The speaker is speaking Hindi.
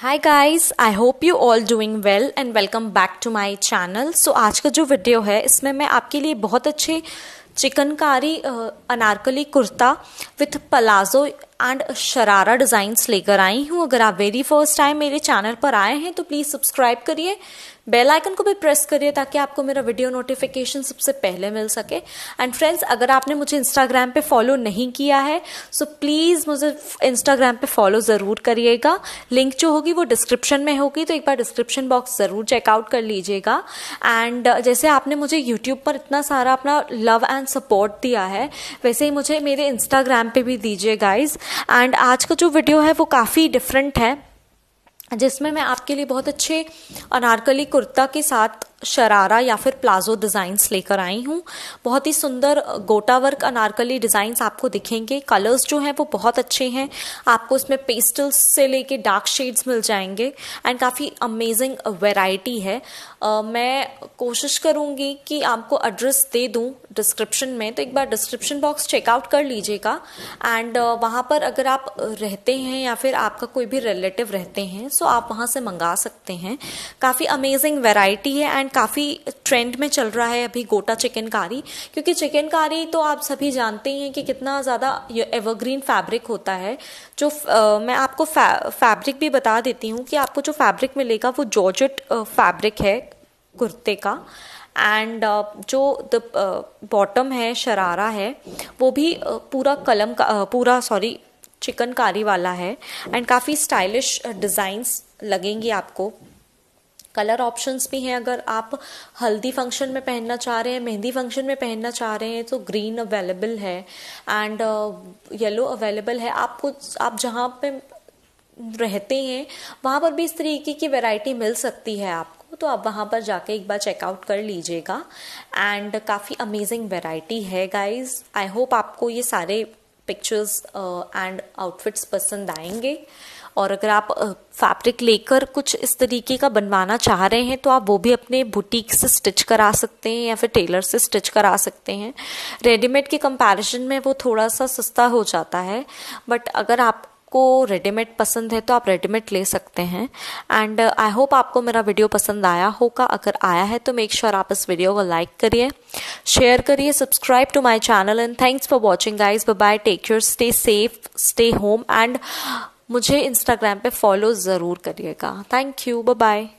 hi guys I hope you all doing well and welcome back to my channel so आज का जो वीडियो है इसमें मैं आपके लिए बहुत अच्छे chikankari anarkali kurta with palazzo and sharara designs लेकर आई हूँ अगर आप वेरी फर्स्ट टाइम मेरे चैनल पर आए हैं तो प्लीज़ सब्सक्राइब करिए बेल आइकन को भी प्रेस करिए ताकि आपको मेरा वीडियो नोटिफिकेशन सबसे पहले मिल सके एंड फ्रेंड्स अगर आपने मुझे इंस्टाग्राम पे फॉलो नहीं किया है सो so प्लीज़ मुझे इंस्टाग्राम पे फॉलो ज़रूर करिएगा लिंक जो होगी वो डिस्क्रिप्शन में होगी तो एक बार डिस्क्रिप्शन बॉक्स ज़रूर चेकआउट कर लीजिएगा एंड uh, जैसे आपने मुझे यूट्यूब पर इतना सारा अपना लव एंड सपोर्ट दिया है वैसे ही मुझे मेरे इंस्टाग्राम पर भी दीजिए गाइज एंड आज का जो वीडियो है वो काफ़ी डिफरेंट है जिसमें मैं आपके लिए बहुत अच्छे अनारकली कुर्ता के साथ शरारा या फिर प्लाजो डिज़ाइंस लेकर आई हूँ बहुत ही सुंदर गोटा वर्क अनारकली डिज़ाइंस आपको दिखेंगे कलर्स जो हैं वो बहुत अच्छे हैं आपको इसमें पेस्टल्स से लेके डार्क शेड्स मिल जाएंगे एंड काफ़ी अमेजिंग वेराइटी है uh, मैं कोशिश करूँगी कि आपको एड्रेस दे दूँ डिस्क्रिप्शन में तो एक बार डिस्क्रिप्शन बॉक्स चेकआउट कर लीजिएगा एंड uh, वहाँ पर अगर आप रहते हैं या फिर आपका कोई भी रिलेटिव रहते हैं सो so आप वहाँ से मंगा सकते हैं काफ़ी अमेजिंग वेराइटी है एंड एंड काफ़ी ट्रेंड में चल रहा है अभी गोटा चिकन कारी क्योंकि चिकन कारी तो आप सभी जानते ही हैं कि कितना ज़्यादा एवरग्रीन फैब्रिक होता है जो आ, मैं आपको फै, फैब्रिक भी बता देती हूँ कि आपको जो फैब्रिक मिलेगा वो जॉर्जेट फैब्रिक है कुर्ते का एंड uh, जो द बॉटम uh, है शरारा है वो भी uh, पूरा कलम का पूरा सॉरी चिकनकारी वाला है एंड काफ़ी स्टाइलिश डिज़ाइंस लगेंगी आपको कलर ऑप्शंस भी हैं अगर आप हल्दी फंक्शन में पहनना चाह रहे हैं मेहंदी फंक्शन में पहनना चाह रहे हैं तो ग्रीन अवेलेबल है एंड येलो अवेलेबल है आपको आप जहाँ पे रहते हैं वहाँ पर भी इस तरीके की वैरायटी मिल सकती है आपको तो आप वहाँ पर जाके एक बार चेकआउट कर लीजिएगा एंड काफ़ी अमेजिंग वैरायटी है गाइस आई होप आपको ये सारे पिक्चर्स एंड आउटफिट्स पसंद आएंगे और अगर आप फैब्रिक लेकर कुछ इस तरीके का बनवाना चाह रहे हैं तो आप वो भी अपने बुटीक से स्टिच करा सकते हैं या फिर टेलर से स्टिच करा सकते हैं रेडीमेड के कंपैरिजन में वो थोड़ा सा सस्ता हो जाता है बट अगर आप आपको रेडीमेड पसंद है तो आप रेडीमेड ले सकते हैं एंड आई होप आपको मेरा वीडियो पसंद आया होगा अगर आया है तो मेक श्योर sure आप इस वीडियो को लाइक करिए शेयर करिए subscribe to my channel and thanks for watching guys bye take your stay safe stay home and मुझे इंस्टाग्राम पे फॉलो ज़रूर करिएगा थैंक यू बाय